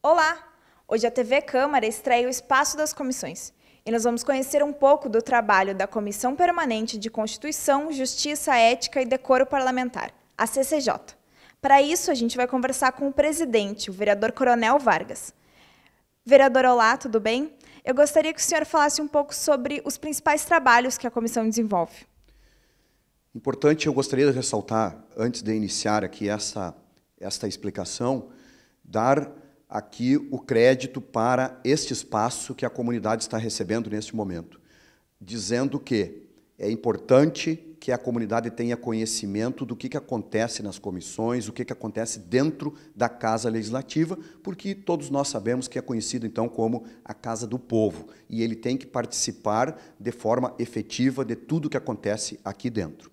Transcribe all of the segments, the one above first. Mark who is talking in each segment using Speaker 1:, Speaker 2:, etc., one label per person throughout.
Speaker 1: Olá! Hoje a TV Câmara estreia o Espaço das Comissões e nós vamos conhecer um pouco do trabalho da Comissão Permanente de Constituição, Justiça, Ética e Decoro Parlamentar, a CCJ. Para isso, a gente vai conversar com o presidente, o vereador Coronel Vargas. Vereador, olá, tudo bem? Eu gostaria que o senhor falasse um pouco sobre os principais trabalhos que a comissão
Speaker 2: desenvolve. Importante, eu gostaria de ressaltar, antes de iniciar aqui essa, esta explicação, dar aqui o crédito para este espaço que a comunidade está recebendo neste momento, dizendo que é importante que a comunidade tenha conhecimento do que, que acontece nas comissões, o que, que acontece dentro da Casa Legislativa, porque todos nós sabemos que é conhecido então como a Casa do Povo, e ele tem que participar de forma efetiva de tudo que acontece aqui dentro.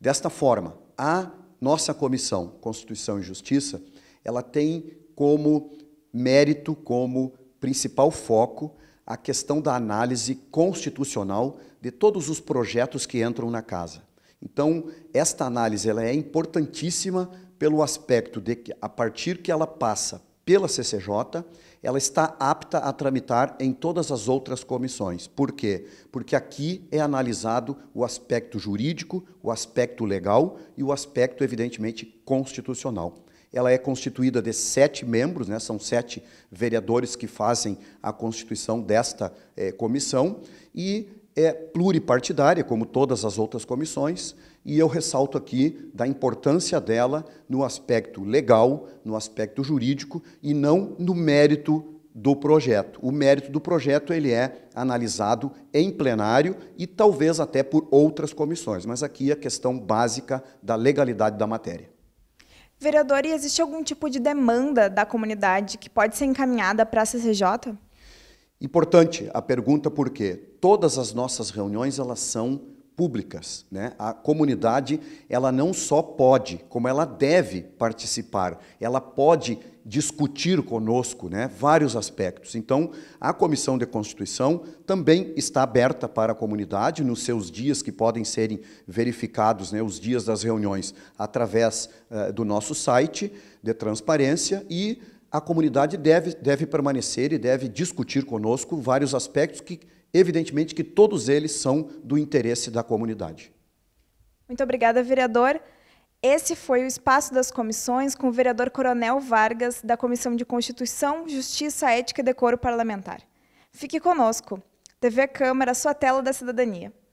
Speaker 2: Desta forma, a nossa comissão Constituição e Justiça, ela tem como mérito como principal foco a questão da análise constitucional de todos os projetos que entram na casa. Então, esta análise ela é importantíssima pelo aspecto de que, a partir que ela passa pela CCJ, ela está apta a tramitar em todas as outras comissões. Por quê? Porque aqui é analisado o aspecto jurídico, o aspecto legal e o aspecto, evidentemente, constitucional ela é constituída de sete membros, né? são sete vereadores que fazem a constituição desta é, comissão, e é pluripartidária, como todas as outras comissões, e eu ressalto aqui da importância dela no aspecto legal, no aspecto jurídico e não no mérito do projeto. O mérito do projeto ele é analisado em plenário e talvez até por outras comissões, mas aqui a é questão básica da legalidade da matéria.
Speaker 1: Vereador, e existe algum tipo de demanda da comunidade que pode ser encaminhada para a CCJ?
Speaker 2: Importante a pergunta porque todas as nossas reuniões elas são públicas. Né? A comunidade ela não só pode, como ela deve participar, ela pode discutir conosco né, vários aspectos. Então, a Comissão de Constituição também está aberta para a comunidade nos seus dias que podem serem verificados, né, os dias das reuniões, através eh, do nosso site de transparência e a comunidade deve, deve permanecer e deve discutir conosco vários aspectos que evidentemente que todos eles são do interesse da comunidade.
Speaker 1: Muito obrigada, vereador. Esse foi o Espaço das Comissões com o vereador Coronel Vargas, da Comissão de Constituição, Justiça, Ética e Decoro Parlamentar. Fique conosco. TV Câmara, sua tela da cidadania.